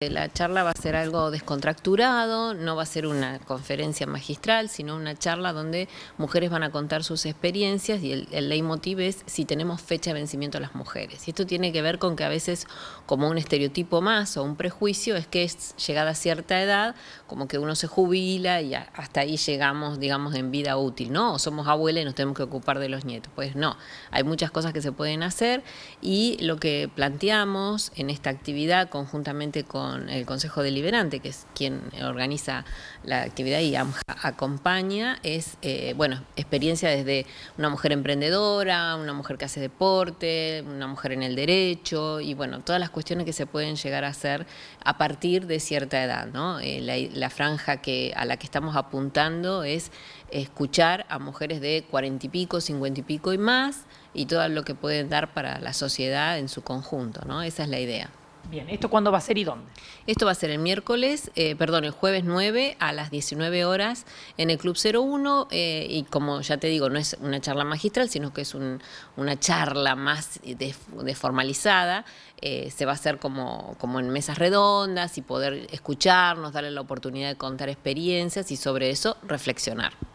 La charla va a ser algo descontracturado, no va a ser una conferencia magistral, sino una charla donde mujeres van a contar sus experiencias y el, leitmotiv es si tenemos fecha de vencimiento a las mujeres. Y esto tiene que ver con que a veces como un estereotipo más o un prejuicio es que es llegada a cierta edad, como que uno se jubila y hasta ahí llegamos, digamos, en vida útil, ¿no? O somos abuela y nos tenemos que ocupar de los nietos. Pues no, hay muchas cosas que se pueden hacer y lo que planteamos en esta actividad conjuntamente con el Consejo Deliberante, que es quien organiza la actividad y acompaña, es, eh, bueno, experiencia desde una mujer emprendedora, una mujer que hace deporte, una mujer en el derecho y, bueno, todas las cuestiones que se pueden llegar a hacer a partir de cierta edad, ¿no? Eh, la, la, franja que, a la que estamos apuntando es escuchar a mujeres de cuarenta y pico, cincuenta y pico y más y todo lo que pueden dar para la sociedad en su conjunto, ¿no? Esa es la idea. Bien, ¿esto cuándo va a ser y dónde? Esto va a ser el miércoles, eh, perdón, el jueves 9 a las 19 horas en el Club 01 eh, y como ya te digo, no es una charla magistral, sino que es una charla más desformalizada. De eh, se va a hacer como, como en mesas redondas y poder escucharnos, darle la oportunidad de contar experiencias y sobre eso reflexionar.